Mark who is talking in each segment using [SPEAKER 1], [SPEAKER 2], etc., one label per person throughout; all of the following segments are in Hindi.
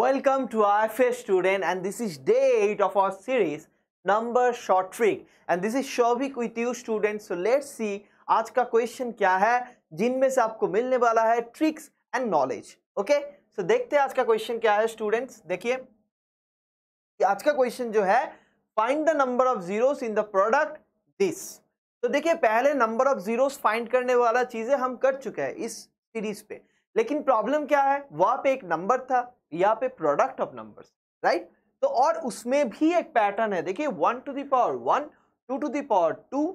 [SPEAKER 1] Welcome to IFA student and this is day 8 of our series number short trick and this is Shovik with you student so let's see आज का क्वेश्चन क्या है जिनमें से आपको मिलने वाला है tricks and knowledge okay so देखते हैं आज का क्वेश्चन क्या है स्टूडेंट्स देखिए आज का क्वेश्चन जो है find the number of zeros in the product this तो देखिए पहले नंबर ऑफ जीरोस फाइंड करने वाला चीजें हम कर चुके हैं इस सीरीज पे लेकिन प्रॉब्लम क्या है वहां पे एक नंबर था यहाँ पे प्रोडक्ट ऑफ नंबर्स राइट तो और उसमें भी एक पैटर्न है देखिए one two the power one two two the power two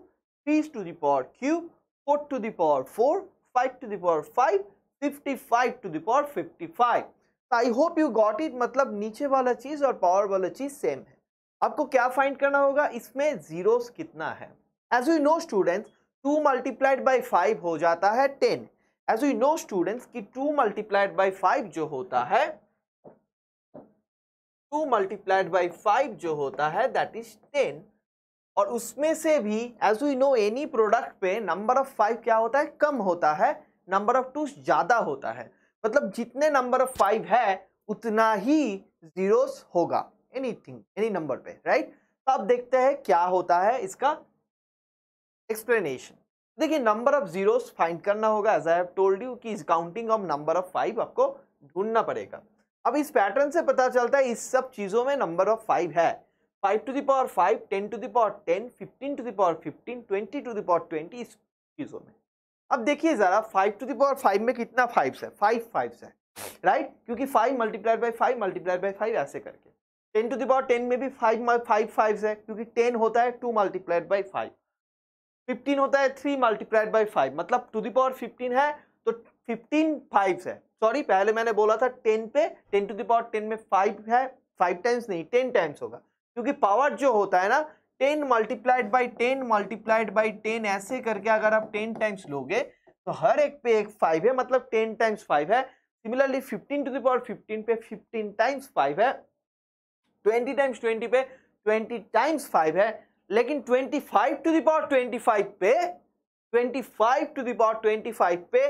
[SPEAKER 1] three two the power cube four two the power four five two the power five fifty five two the power fifty five I hope you got it मतलब नीचे वाला चीज और पावर वाला चीज सेम है आपको क्या फाइंड करना होगा इसमें जीरोस कितना है as you know students two multiplied by five हो जाता है ten as you know students कि टू मल्टीप्लाइड बाई फाइव जो होता है टू मल्टीप्लाइड बाई फाइव जो होता है दैट इज टेन और उसमें से भी as you know any product पे नंबर ऑफ फाइव क्या होता है कम होता है नंबर ऑफ टू ज़्यादा होता है मतलब जितने नंबर ऑफ फाइव है उतना ही जीरोस होगा एनी थिंग एनी नंबर पे राइट right? तो आप देखते हैं क्या होता है इसका एक्सप्लेनेशन देखिए नंबर ऑफ जीरोस फाइंड करना होगा as I have told you कि counting of number of five आपको ढूंढना पड़ेगा अब इस पैटर्न से पता चलता है इस सब चीज़ों में नंबर ऑफ फाइव है five two the power five ten two the power ten fifteen two the power fifteen twenty two the power twenty इस चीज़ों में अब देखिए ज़रा फाइव टू दावर फाइव में कितना फाइव है फाइव फाइव है राइट right? क्योंकि five multiplied by five multiplied by five ऐसे करके टेन टू दावर टेन में भी फाइव फाइव फाइव है क्योंकि टेन होता है टू मल्टीप्लाइड बाई फाइव 15 होता है थ्री मल्टीप्लाइड बाई फाइव मतलब टू दी पावर फिफ्टीन है तो फिफ्टीन फाइव है सॉरी पहले मैंने बोला था टेन पे टेन टू दावर टेन में फाइव है फाइव टाइम्स नहीं टेन टाइम्स होगा क्योंकि पावर जो होता है ना ten multiplied by ten multiplied by ten ऐसे करके अगर आप टेन टाइम्स लोगे तो हर एक पे एक फाइव है मतलब टेन टाइम्स फाइव है similarly fifteen two the power fifteen पे फिफ्टीन टाइम्स फाइव है ट्वेंटी टाइम्स ट्वेंटी पे ट्वेंटी टाइम्स फाइव है लेकिन 25 टू दावर 25 पे 25 टू दावर 25 पे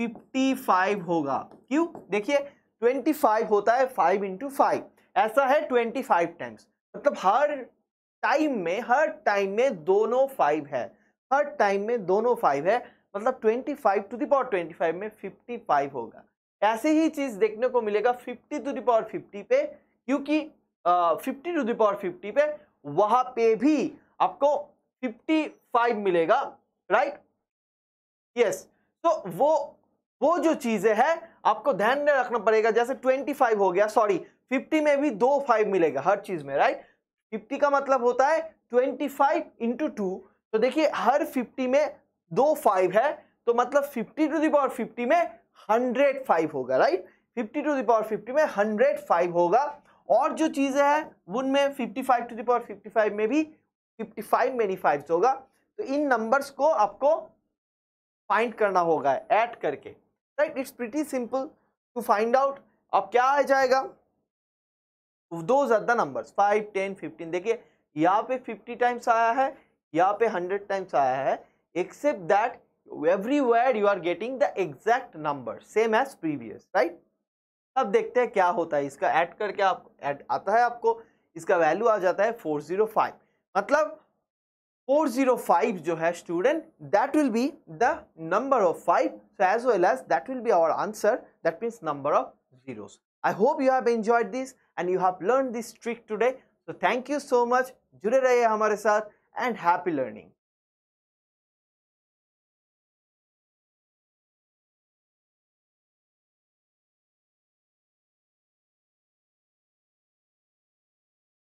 [SPEAKER 1] 55 होगा क्यों देखिए 25 होता है 5 इंटू फाइव ऐसा है 25 टाइम्स मतलब हर टाइम में हर टाइम में दोनों फाइव है हर टाइम में दोनों फाइव है मतलब 25 टू दावर 25 में 55 होगा ऐसे ही चीज़ देखने को मिलेगा 50 टू दावर 50 पे क्योंकि फिफ्टी टू दावर 50 पे वहां पे भी आपको 55 मिलेगा राइट यस तो वो वो जो चीजें हैं आपको ध्यान में रखना पड़ेगा जैसे 25 हो गया सॉरी 50 में भी दो फाइव मिलेगा हर चीज में राइट 50 का मतलब होता है 25 फाइव इंटू टू तो देखिए हर 50 में दो फाइव है तो मतलब 50 टू दावर 50 में 105 होगा राइट 50 टू दावर 50 में 105 होगा और जो चीज़ें हैं उनमें 55 टू द पावर 55 में भी 55 मेनी फाइव्स होगा तो इन नंबर्स को आपको फाइंड करना होगा ऐड करके right it's pretty simple to find out अब क्या आ जाएगा दो ज़्यादा नंबर्स फाइव टेन फिफ्टीन देखिए यहाँ पे फिफ्टी टाइम्स आया है यहाँ पे हंड्रेड टाइम्स आया है except that word you are getting the exact number same as previous right अब देखते हैं क्या होता है इसका ऐड करके आप ऐड आता है आपको इसका वैल्यू आ जाता है फोर जीरो फाइव मतलब फोर जीरो फाइव जो है student that will be the number of five so as well as that will be our answer that means number of zeros I hope you have enjoyed this and you have learn this trick today so thank you so much जुड़े रहिए हमारे साथ एंड हैप्पी लर्निंग